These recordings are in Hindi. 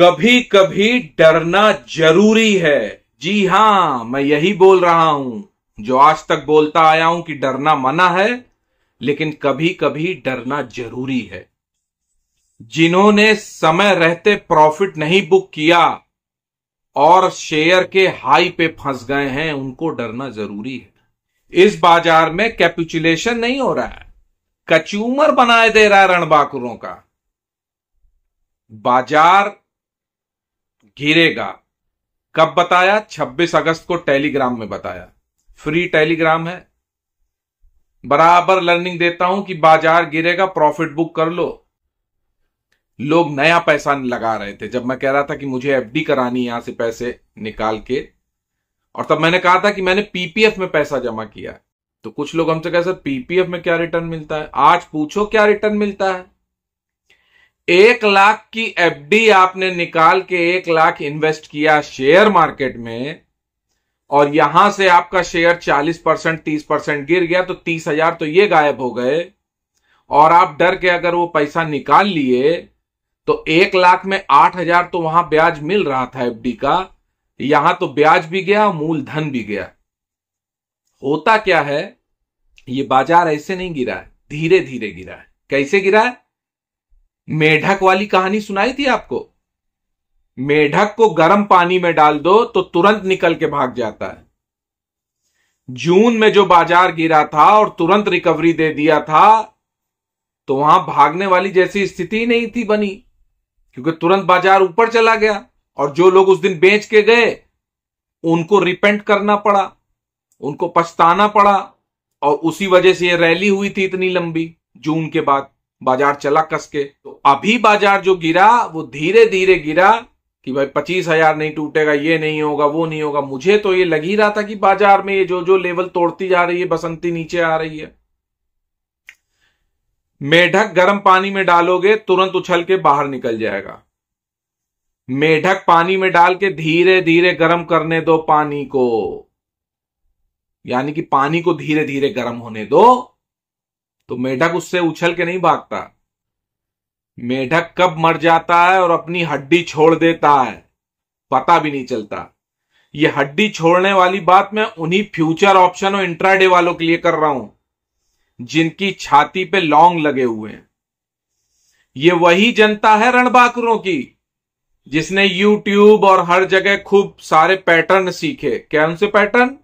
कभी कभी डरना जरूरी है जी हां मैं यही बोल रहा हूं जो आज तक बोलता आया हूं कि डरना मना है लेकिन कभी कभी डरना जरूरी है जिन्होंने समय रहते प्रॉफिट नहीं बुक किया और शेयर के हाई पे फंस गए हैं उनको डरना जरूरी है इस बाजार में कैपिचुलेशन नहीं हो रहा है कच्यूमर बनाए दे रहा है रणबाकुरों का बाजार घिरेगा कब बताया 26 अगस्त को टेलीग्राम में बताया फ्री टेलीग्राम है बराबर लर्निंग देता हूं कि बाजार गिरेगा प्रॉफिट बुक कर लो लोग नया पैसा लगा रहे थे जब मैं कह रहा था कि मुझे एफडी करानी यहां से पैसे निकाल के और तब मैंने कहा था कि मैंने पीपीएफ में पैसा जमा किया तो कुछ लोग हमसे कह सर पीपीएफ में क्या रिटर्न मिलता है आज पूछो क्या रिटर्न मिलता है एक लाख की एफडी आपने निकाल के एक लाख इन्वेस्ट किया शेयर मार्केट में और यहां से आपका शेयर 40 परसेंट तीस परसेंट गिर गया तो तीस हजार तो ये गायब हो गए और आप डर के अगर वो पैसा निकाल लिए तो एक लाख में आठ हजार तो वहां ब्याज मिल रहा था एफडी का यहां तो ब्याज भी गया मूलधन भी गया होता क्या है ये बाजार ऐसे नहीं गिरा है धीरे धीरे गिरा है कैसे गिरा है मेढक वाली कहानी सुनाई थी आपको मेढक को गर्म पानी में डाल दो तो तुरंत निकल के भाग जाता है जून में जो बाजार गिरा था और तुरंत रिकवरी दे दिया था तो वहां भागने वाली जैसी स्थिति नहीं थी बनी क्योंकि तुरंत बाजार ऊपर चला गया और जो लोग उस दिन बेच के गए उनको रिपेंट करना पड़ा उनको पछताना पड़ा और उसी वजह से यह रैली हुई थी इतनी लंबी जून के बाद बाजार चला कस के तो अभी बाजार जो गिरा वो धीरे धीरे गिरा कि भाई पच्चीस हजार नहीं टूटेगा ये नहीं होगा वो नहीं होगा मुझे तो ये लग ही रहा था कि बाजार में ये जो जो लेवल तोड़ती जा रही है बसंती नीचे आ रही है मेढक गर्म पानी में डालोगे तुरंत उछल के बाहर निकल जाएगा मेढक पानी में डाल के धीरे धीरे गर्म करने दो पानी को यानी कि पानी को धीरे धीरे गर्म होने दो तो मेढक उससे उछल के नहीं भागता मेढक कब मर जाता है और अपनी हड्डी छोड़ देता है पता भी नहीं चलता ये हड्डी छोड़ने वाली बात मैं उन्हीं फ्यूचर ऑप्शन और इंट्राडे वालों के लिए कर रहा हूं जिनकी छाती पे लॉन्ग लगे हुए हैं ये वही जनता है रणबाकुरों की जिसने YouTube और हर जगह खूब सारे पैटर्न सीखे क्या उनसे pattern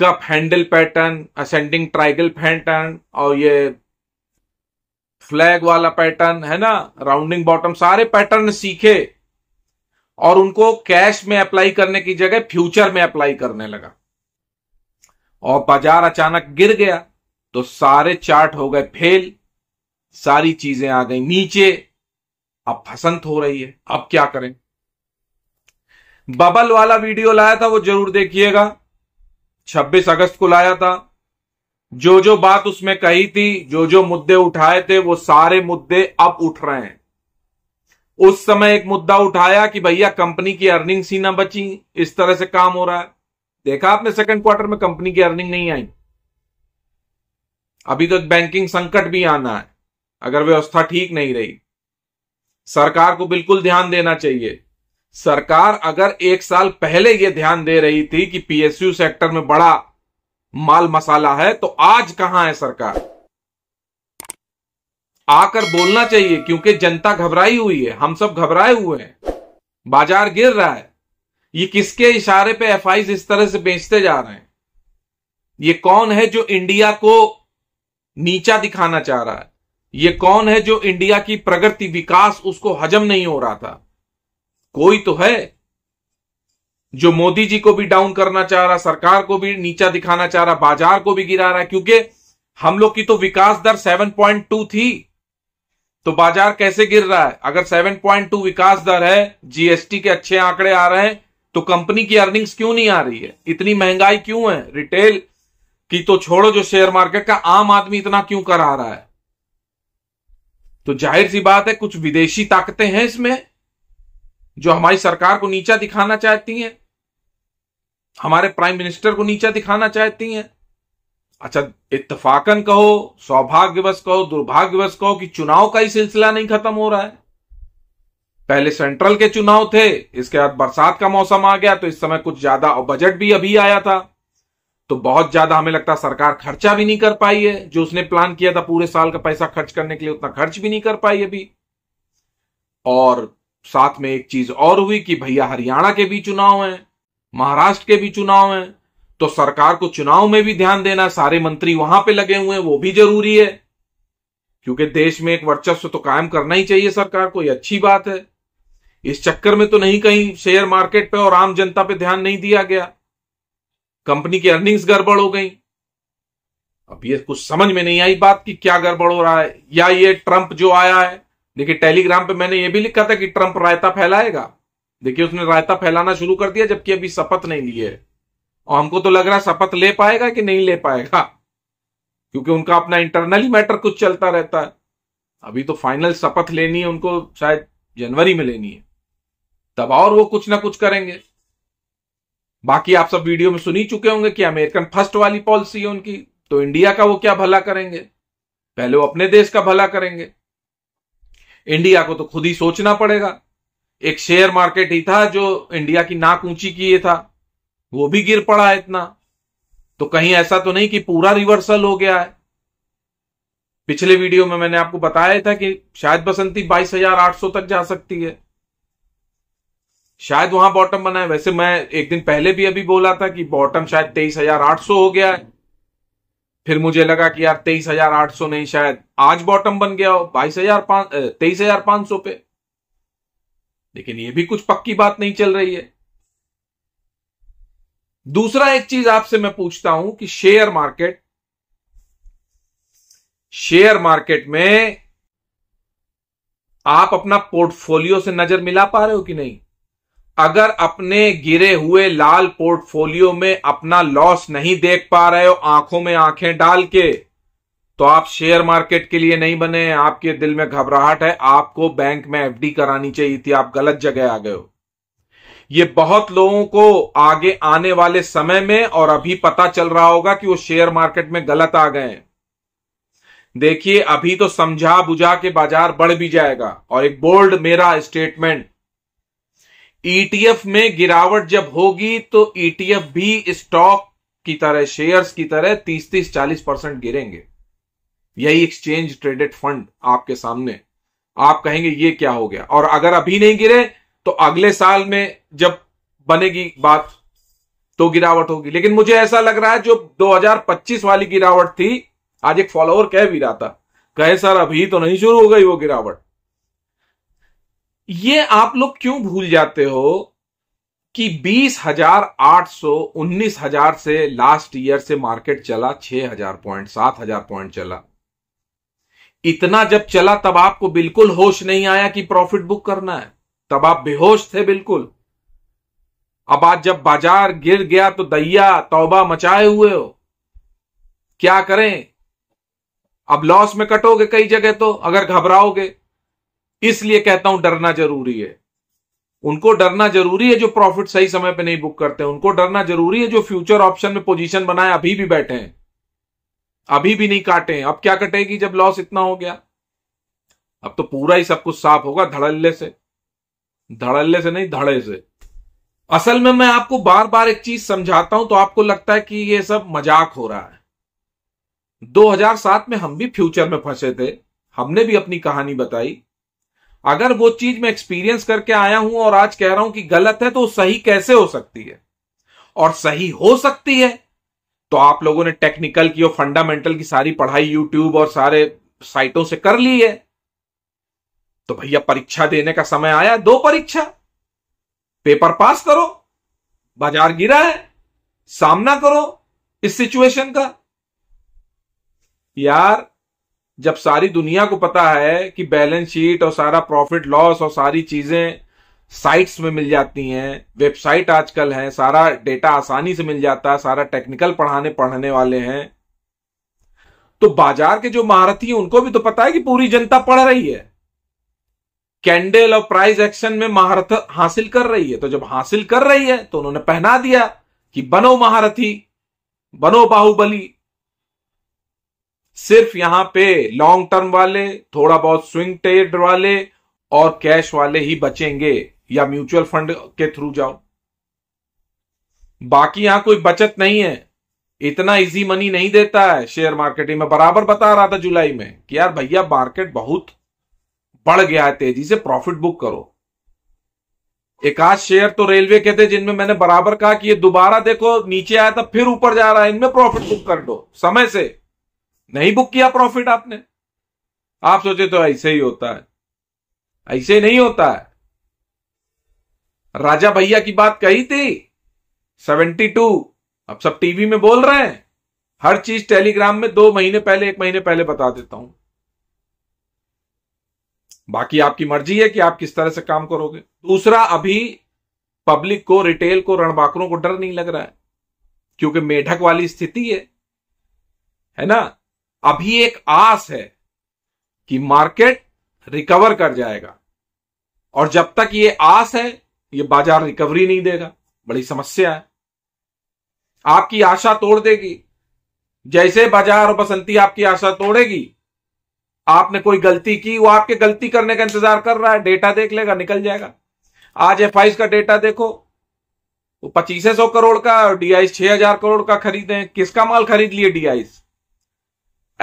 cup handle pattern ascending triangle pattern और ये फ्लैग वाला पैटर्न है ना राउंडिंग बॉटम सारे पैटर्न सीखे और उनको कैश में अप्लाई करने की जगह फ्यूचर में अप्लाई करने लगा और बाजार अचानक गिर गया तो सारे चार्ट हो गए फेल सारी चीजें आ गई नीचे अब फसंत हो रही है अब क्या करें बबल वाला वीडियो लाया था वो जरूर देखिएगा छब्बीस अगस्त को लाया था जो जो बात उसमें कही थी जो जो मुद्दे उठाए थे वो सारे मुद्दे अब उठ रहे हैं उस समय एक मुद्दा उठाया कि भैया कंपनी की अर्निंग सी ना बची इस तरह से काम हो रहा है देखा आपने सेकंड क्वार्टर में कंपनी की अर्निंग नहीं आई अभी तो बैंकिंग संकट भी आना है अगर व्यवस्था ठीक नहीं रही सरकार को बिल्कुल ध्यान देना चाहिए सरकार अगर एक साल पहले यह ध्यान दे रही थी कि पीएसयू सेक्टर में बड़ा माल मसाला है तो आज कहां है सरकार आकर बोलना चाहिए क्योंकि जनता घबराई हुई है हम सब घबराए हुए हैं बाजार गिर रहा है ये किसके इशारे पे एफ इस तरह से बेचते जा रहे हैं ये कौन है जो इंडिया को नीचा दिखाना चाह रहा है ये कौन है जो इंडिया की प्रगति विकास उसको हजम नहीं हो रहा था कोई तो है जो मोदी जी को भी डाउन करना चाह रहा सरकार को भी नीचा दिखाना चाह रहा बाजार को भी गिरा रहा क्योंकि हम लोग की तो विकास दर 7.2 थी तो बाजार कैसे गिर रहा है अगर 7.2 विकास दर है जीएसटी के अच्छे आंकड़े आ रहे हैं तो कंपनी की अर्निंग्स क्यों नहीं आ रही है इतनी महंगाई क्यों है रिटेल की तो छोड़ो जो शेयर मार्केट का आम आदमी इतना क्यों करा रहा है तो जाहिर सी बात है कुछ विदेशी ताकतें हैं इसमें जो हमारी सरकार को नीचा दिखाना चाहती हैं हमारे प्राइम मिनिस्टर को नीचा दिखाना चाहती हैं अच्छा इतफाकन कहो सौभाग्यवश कहो दुर्भाग्यवश कहो कि चुनाव का ही सिलसिला नहीं खत्म हो रहा है पहले सेंट्रल के चुनाव थे इसके बाद बरसात का मौसम आ गया तो इस समय कुछ ज्यादा और बजट भी अभी आया था तो बहुत ज्यादा हमें लगता सरकार खर्चा भी नहीं कर पाई है जो उसने प्लान किया था पूरे साल का पैसा खर्च करने के लिए उतना खर्च भी नहीं कर पाई अभी और साथ में एक चीज और हुई कि भैया हरियाणा के भी चुनाव हैं महाराष्ट्र के भी चुनाव हैं तो सरकार को चुनाव में भी ध्यान देना सारे मंत्री वहां पे लगे हुए हैं वो भी जरूरी है क्योंकि देश में एक वर्चस्व तो कायम करना ही चाहिए सरकार को ये अच्छी बात है इस चक्कर में तो नहीं कहीं शेयर मार्केट पे और आम जनता पे ध्यान नहीं दिया गया कंपनी की अर्निंग्स गड़बड़ हो गई अब ये कुछ समझ में नहीं आई बात कि क्या गड़बड़ हो रहा है या ये ट्रंप जो आया है देखिए टेलीग्राम पे मैंने ये भी लिखा था कि ट्रंप रायता फैलाएगा देखिए उसने रायता फैलाना शुरू कर दिया जबकि अभी शपथ नहीं ली है और हमको तो लग रहा है शपथ ले पाएगा कि नहीं ले पाएगा क्योंकि उनका अपना इंटरनली मैटर कुछ चलता रहता है अभी तो फाइनल शपथ लेनी है उनको शायद जनवरी में लेनी है तब और वो कुछ ना कुछ करेंगे बाकी आप सब वीडियो में सुन ही चुके होंगे कि अमेरिकन फर्स्ट वाली पॉलिसी है उनकी तो इंडिया का वो क्या भला करेंगे पहले वो अपने देश का भला करेंगे इंडिया को तो खुद ही सोचना पड़ेगा एक शेयर मार्केट ही था जो इंडिया की नाक ऊंची किए था वो भी गिर पड़ा है इतना तो कहीं ऐसा तो नहीं कि पूरा रिवर्सल हो गया है पिछले वीडियो में मैंने आपको बताया था कि शायद बसंती 22,800 तक जा सकती है शायद वहां बॉटम बना है वैसे मैं एक दिन पहले भी अभी बोला था कि बॉटम शायद 23,800 हो गया है फिर मुझे लगा कि यार तेईस हजार आठ सौ नहीं शायद आज बॉटम बन गया हो बाईस हजार तेईस हजार पांच सौ पे लेकिन यह भी कुछ पक्की बात नहीं चल रही है दूसरा एक चीज आपसे मैं पूछता हूं कि शेयर मार्केट शेयर मार्केट में आप अपना पोर्टफोलियो से नजर मिला पा रहे हो कि नहीं अगर अपने गिरे हुए लाल पोर्टफोलियो में अपना लॉस नहीं देख पा रहे हो आंखों में आंखें डाल के तो आप शेयर मार्केट के लिए नहीं बने आपके दिल में घबराहट है आपको बैंक में एफडी करानी चाहिए थी आप गलत जगह आ गए हो ये बहुत लोगों को आगे आने वाले समय में और अभी पता चल रहा होगा कि वो शेयर मार्केट में गलत आ गए देखिए अभी तो समझा बुझा के बाजार बढ़ भी जाएगा और एक बोल्ड मेरा स्टेटमेंट ईटीएफ e में गिरावट जब होगी तो ईटीएफ e भी स्टॉक की तरह शेयर्स की तरह तीस तीस चालीस परसेंट गिरेंगे यही एक्सचेंज ट्रेडेड फंड आपके सामने आप कहेंगे ये क्या हो गया और अगर अभी नहीं गिरे तो अगले साल में जब बनेगी बात तो गिरावट होगी लेकिन मुझे ऐसा लग रहा है जो 2025 वाली गिरावट थी आज एक फॉलोअर कह भी रहा था कहे सर अभी तो नहीं शुरू हो गई वो गिरावट ये आप लोग क्यों भूल जाते हो कि बीस हजार आठ सौ उन्नीस हजार से लास्ट ईयर से मार्केट चला छह हजार पॉइंट सात हजार पॉइंट चला इतना जब चला तब आपको बिल्कुल होश नहीं आया कि प्रॉफिट बुक करना है तब आप बेहोश थे बिल्कुल अब आज जब बाजार गिर गया तो दैया तौबा मचाए हुए हो क्या करें अब लॉस में कटोगे कई जगह तो अगर घबराओगे इसलिए कहता हूं डरना जरूरी है उनको डरना जरूरी है जो प्रॉफिट सही समय पे नहीं बुक करते हैं उनको डरना जरूरी है जो फ्यूचर ऑप्शन में पोजीशन बनाए अभी भी बैठे हैं अभी भी नहीं काटे हैं अब क्या कटेगी जब लॉस इतना हो गया अब तो पूरा ही सब कुछ साफ होगा धड़ल्ले से धड़ल्ले से नहीं धड़े से असल में मैं आपको बार बार एक चीज समझाता हूं तो आपको लगता है कि ये सब मजाक हो रहा है 2007 में हम भी फ्यूचर में फंसे थे हमने भी अपनी कहानी बताई अगर वो चीज मैं एक्सपीरियंस करके आया हूं और आज कह रहा हूं कि गलत है तो सही कैसे हो सकती है और सही हो सकती है तो आप लोगों ने टेक्निकल की और फंडामेंटल की सारी पढ़ाई यूट्यूब और सारे साइटों से कर ली है तो भैया परीक्षा देने का समय आया दो परीक्षा पेपर पास करो बाजार गिरा है सामना करो इस सिचुएशन का यार जब सारी दुनिया को पता है कि बैलेंस शीट और सारा प्रॉफिट लॉस और सारी चीजें साइट्स में मिल जाती हैं वेबसाइट आजकल है सारा डेटा आसानी से मिल जाता है सारा टेक्निकल पढ़ाने पढ़ने वाले हैं तो बाजार के जो महारथी उनको भी तो पता है कि पूरी जनता पढ़ रही है कैंडल और प्राइस एक्शन में महारथ हासिल कर रही है तो जब हासिल कर रही है तो उन्होंने पहना दिया कि बनो महारथी बनो बाहुबली सिर्फ यहां पे लॉन्ग टर्म वाले थोड़ा बहुत स्विंग ट्रेड वाले और कैश वाले ही बचेंगे या म्यूचुअल फंड के थ्रू जाओ बाकी यहां कोई बचत नहीं है इतना इजी मनी नहीं देता है शेयर मार्केट में बराबर बता रहा था जुलाई में कि यार भैया मार्केट बहुत बढ़ गया है तेजी से प्रॉफिट बुक करो एक आध शेयर तो रेलवे के थे जिनमें मैंने बराबर कहा कि ये दोबारा देखो नीचे आया था फिर ऊपर जा रहा है इनमें प्रॉफिट बुक कर दो समय से नहीं बुक किया प्रॉफिट आपने आप सोचे तो ऐसे ही होता है ऐसे नहीं होता है राजा भैया की बात कही थी सेवेंटी टू अब सब टीवी में बोल रहे हैं हर चीज टेलीग्राम में दो महीने पहले एक महीने पहले बता देता हूं बाकी आपकी मर्जी है कि आप किस तरह से काम करोगे दूसरा अभी पब्लिक को रिटेल को रणबाकरों को डर नहीं लग रहा है क्योंकि मेढक वाली स्थिति है है ना अभी एक आस है कि मार्केट रिकवर कर जाएगा और जब तक ये आस है ये बाजार रिकवरी नहीं देगा बड़ी समस्या है आपकी आशा तोड़ देगी जैसे बाजार और बसंती आपकी आशा तोड़ेगी आपने कोई गलती की वो आपके गलती करने का इंतजार कर रहा है डेटा देख लेगा निकल जाएगा आज एफ का डेटा देखो वो पच्चीस सौ करोड़ का और डीआईस छह हजार करोड़ का खरीदे किसका माल खरीद लिए डीआईस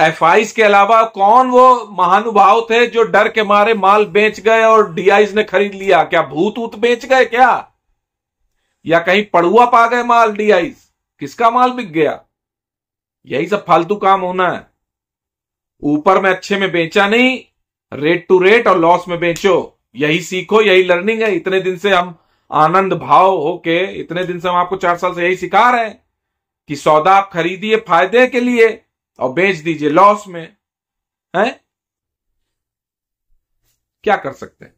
एफ के अलावा कौन वो महानुभाव थे जो डर के मारे माल बेच गए और डी ने खरीद लिया क्या भूत ऊत बेच गए क्या या कहीं पड़ुआ पा गए माल डी किसका माल बिक गया यही सब फालतू काम होना है ऊपर में अच्छे में बेचा नहीं रेट टू रेट और लॉस में बेचो यही सीखो यही लर्निंग है इतने दिन से हम आनंद भाव होके इतने दिन से हम आपको चार साल से यही सिखा रहे हैं कि सौदा आप खरीदिए फायदे के लिए और बेच दीजिए लॉस में हैं क्या कर सकते हैं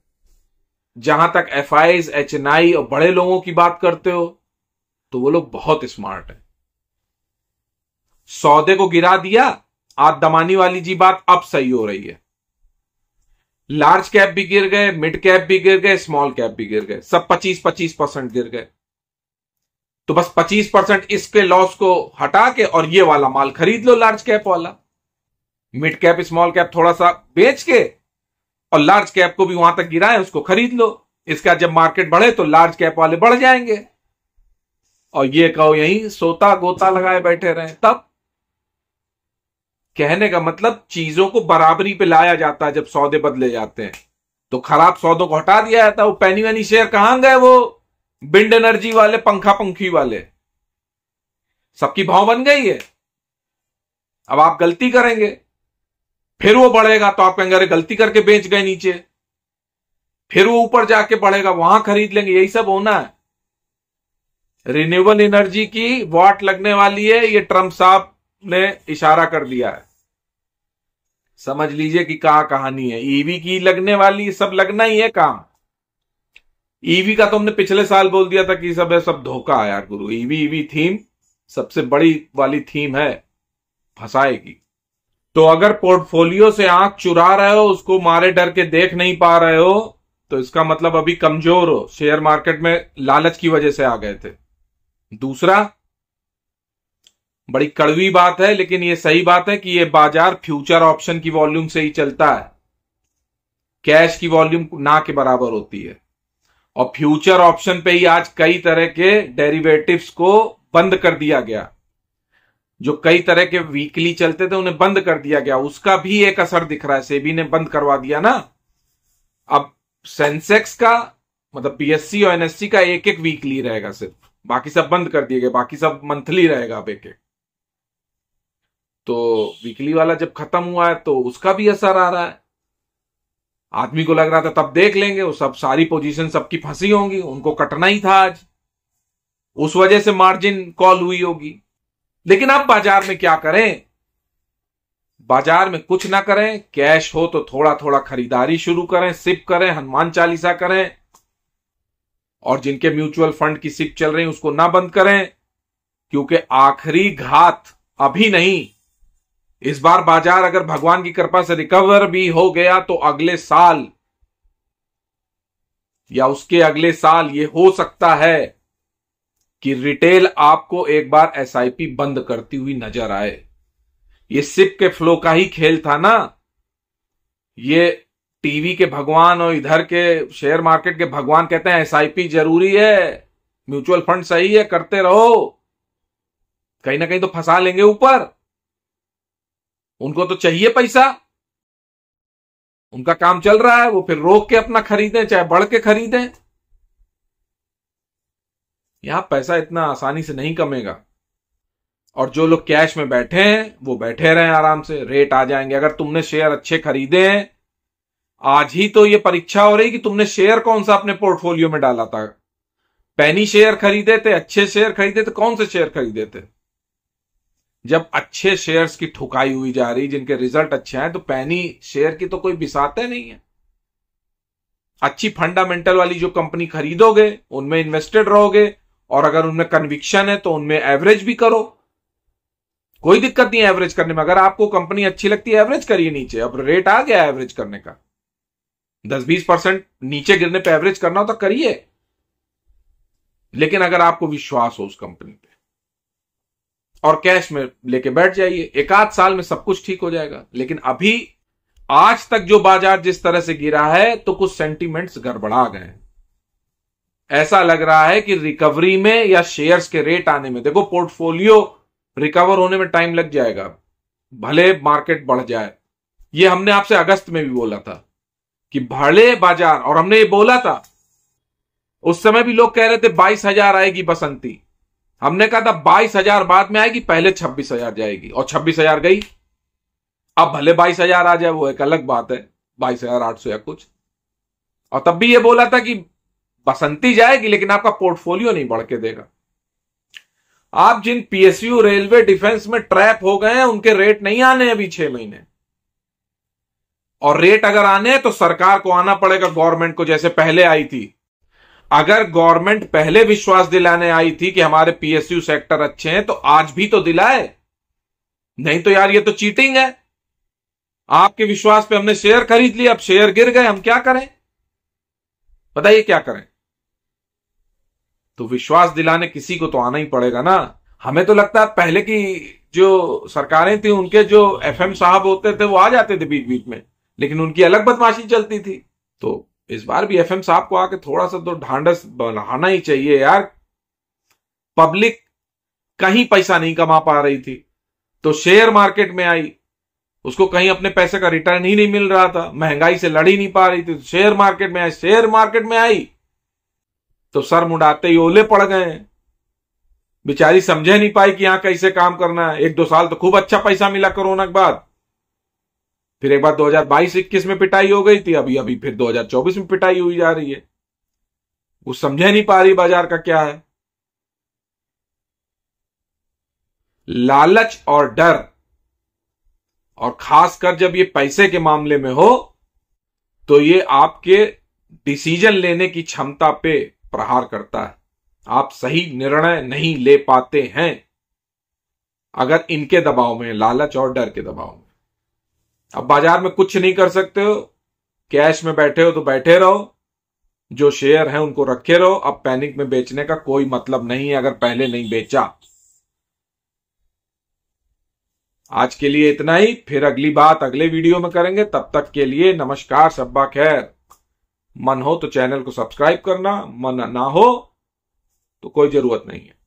जहां तक F I H N I और बड़े लोगों की बात करते हो तो वो लोग बहुत स्मार्ट हैं सौदे को गिरा दिया आज दमानी वाली जी बात अब सही हो रही है लार्ज कैप भी गिर गए मिड कैप भी गिर गए स्मॉल कैप भी गिर गए सब 25 25 परसेंट गिर गए तो बस 25 परसेंट इसके लॉस को हटा के और ये वाला माल खरीद लो लार्ज कैप वाला मिड कैप स्मॉल कैप थोड़ा सा बेच के और लार्ज कैप को भी वहां तक गिराए उसको खरीद लो इसका जब मार्केट बढ़े तो लार्ज कैप वाले बढ़ जाएंगे और ये कहो यही सोता गोता लगाए बैठे रहे तब कहने का मतलब चीजों को बराबरी पे लाया जाता है जब सौदे बदले जाते हैं तो खराब सौदों को हटा दिया जाता है वो पैनी वैनी शेयर कहां गए वो विंड एनर्जी वाले पंखा पंखी वाले सबकी भाव बन गई है अब आप गलती करेंगे फिर वो बढ़ेगा तो आप कहेंगे अरे गलती करके बेच गए नीचे फिर वो ऊपर जाके बढ़ेगा वहां खरीद लेंगे यही सब होना है रिन्यूएबल एनर्जी की वाट लगने वाली है ये ट्रम्प साहब ने इशारा कर दिया है समझ लीजिए कि कहा कहानी है ईवी की लगने वाली सब लगना ही है काम ईवी का तो हमने पिछले साल बोल दिया था कि सब है सब धोखा है यार गुरु ईवी ईवी थीम सबसे बड़ी वाली थीम है फंसाएगी तो अगर पोर्टफोलियो से आंख चुरा रहे हो उसको मारे डर के देख नहीं पा रहे हो तो इसका मतलब अभी कमजोर हो शेयर मार्केट में लालच की वजह से आ गए थे दूसरा बड़ी कड़वी बात है लेकिन ये सही बात है कि ये बाजार फ्यूचर ऑप्शन की वॉल्यूम से ही चलता है कैश की वॉल्यूम ना के बराबर होती है और फ्यूचर ऑप्शन पे ही आज कई तरह के डेरिवेटिव्स को बंद कर दिया गया जो कई तरह के वीकली चलते थे उन्हें बंद कर दिया गया उसका भी एक असर दिख रहा है सेबी ने बंद करवा दिया ना अब सेंसेक्स का मतलब पीएससी और एनएससी का एक एक वीकली रहेगा सिर्फ बाकी सब बंद कर दिए गए बाकी सब मंथली रहेगा अब एक एक तो वीकली वाला जब खत्म हुआ है तो उसका भी असर आ रहा है आदमी को लग रहा था तब देख लेंगे वो सब सारी पोजीशन सबकी फंसी होंगी उनको कटना ही था आज उस वजह से मार्जिन कॉल हुई होगी लेकिन आप बाजार में क्या करें बाजार में कुछ ना करें कैश हो तो थोड़ा थोड़ा खरीदारी शुरू करें सिप करें हनुमान चालीसा करें और जिनके म्यूचुअल फंड की सिप चल रही उसको ना बंद करें क्योंकि आखिरी घात अभी नहीं इस बार बाजार अगर भगवान की कृपा से रिकवर भी हो गया तो अगले साल या उसके अगले साल ये हो सकता है कि रिटेल आपको एक बार एसआईपी बंद करती हुई नजर आए ये सिप के फ्लो का ही खेल था ना ये टीवी के भगवान और इधर के शेयर मार्केट के भगवान कहते हैं एसआईपी जरूरी है म्यूचुअल फंड सही है करते रहो कहीं ना कहीं तो फंसा लेंगे ऊपर उनको तो चाहिए पैसा उनका काम चल रहा है वो फिर रोक के अपना खरीदें चाहे बढ़ के खरीदें यहां पैसा इतना आसानी से नहीं कमेगा और जो लोग कैश में बैठे हैं वो बैठे रहे आराम से रेट आ जाएंगे अगर तुमने शेयर अच्छे खरीदे हैं आज ही तो ये परीक्षा हो रही कि तुमने शेयर कौन सा अपने पोर्टफोलियो में डाला था पैनी शेयर खरीदे थे अच्छे शेयर खरीदे थे कौन से शेयर खरीदे थे जब अच्छे शेयर्स की ठुकाई हुई जा रही जिनके रिजल्ट अच्छे हैं तो पैनी शेयर की तो कोई बिसाते नहीं है अच्छी फंडामेंटल वाली जो कंपनी खरीदोगे उनमें इन्वेस्टेड रहोगे और अगर उनमें कन्विक्शन है तो उनमें एवरेज भी करो कोई दिक्कत नहीं एवरेज करने में अगर आपको कंपनी अच्छी लगती है एवरेज करिए नीचे अब रेट आ गया एवरेज करने का दस बीस परसेंट नीचे गिरने पर एवरेज करना हो तो करिए लेकिन अगर आपको विश्वास हो उस कंपनी पे और कैश में लेके बैठ जाइए एक आध साल में सब कुछ ठीक हो जाएगा लेकिन अभी आज तक जो बाजार जिस तरह से गिरा है तो कुछ सेंटीमेंट्स गड़बड़ा गए ऐसा लग रहा है कि रिकवरी में या शेयर्स के रेट आने में देखो पोर्टफोलियो रिकवर होने में टाइम लग जाएगा भले मार्केट बढ़ जाए ये हमने आपसे अगस्त में भी बोला था कि भले बाजार और हमने ये बोला था उस समय भी लोग कह रहे थे बाईस हजार आएगी बसंती हमने कहा था बाईस हजार बाद में आएगी पहले छब्बीस हजार जाएगी और छब्बीस हजार गई अब भले बाईस हजार आ जाए वो एक अलग बात है बाईस हजार आठ सौ या कुछ और तब भी ये बोला था कि बसंती जाएगी लेकिन आपका पोर्टफोलियो नहीं बढ़ के देगा आप जिन पीएसयू रेलवे डिफेंस में ट्रैप हो गए हैं उनके रेट नहीं आने अभी छह महीने और रेट अगर आने तो सरकार को आना पड़ेगा गवर्नमेंट को जैसे पहले आई थी अगर गवर्नमेंट पहले विश्वास दिलाने आई थी कि हमारे पीएसयू सेक्टर अच्छे हैं तो आज भी तो दिलाए नहीं तो यार ये तो चीटिंग है आपके विश्वास पे हमने शेयर खरीद लिया अब शेयर गिर गए हम क्या करें बताइए क्या करें तो विश्वास दिलाने किसी को तो आना ही पड़ेगा ना हमें तो लगता है पहले की जो सरकारें थी उनके जो एफएम साहब होते थे वो आ जाते थे बीच बीच में लेकिन उनकी अलग बदमाशी चलती थी तो इस बार भी एफएम साहब को आके थोड़ा सा तो ढांडस बढ़ाना ही चाहिए यार पब्लिक कहीं पैसा नहीं कमा पा रही थी तो शेयर मार्केट में आई उसको कहीं अपने पैसे का रिटर्न ही नहीं मिल रहा था महंगाई से लड़ ही नहीं पा रही थी तो शेयर मार्केट में आई शेयर मार्केट में आई तो सर मुंडाते ही ओले पड़ गए बेचारी समझे नहीं पाई कि यहां कैसे काम करना है एक दो साल तो खूब अच्छा पैसा मिला कोरोना के बाद फिर एक बार 2022-21 में पिटाई हो गई थी अभी अभी फिर 2024 में पिटाई हुई जा रही है वो समझे नहीं पा रही बाजार का क्या है लालच और डर और खासकर जब ये पैसे के मामले में हो तो ये आपके डिसीजन लेने की क्षमता पे प्रहार करता है आप सही निर्णय नहीं ले पाते हैं अगर इनके दबाव में लालच और डर के दबाव में अब बाजार में कुछ नहीं कर सकते हो कैश में बैठे हो तो बैठे रहो जो शेयर है उनको रखे रहो अब पैनिक में बेचने का कोई मतलब नहीं है अगर पहले नहीं बेचा आज के लिए इतना ही फिर अगली बात अगले वीडियो में करेंगे तब तक के लिए नमस्कार सब्बा खैर मन हो तो चैनल को सब्सक्राइब करना मन ना हो तो कोई जरूरत नहीं है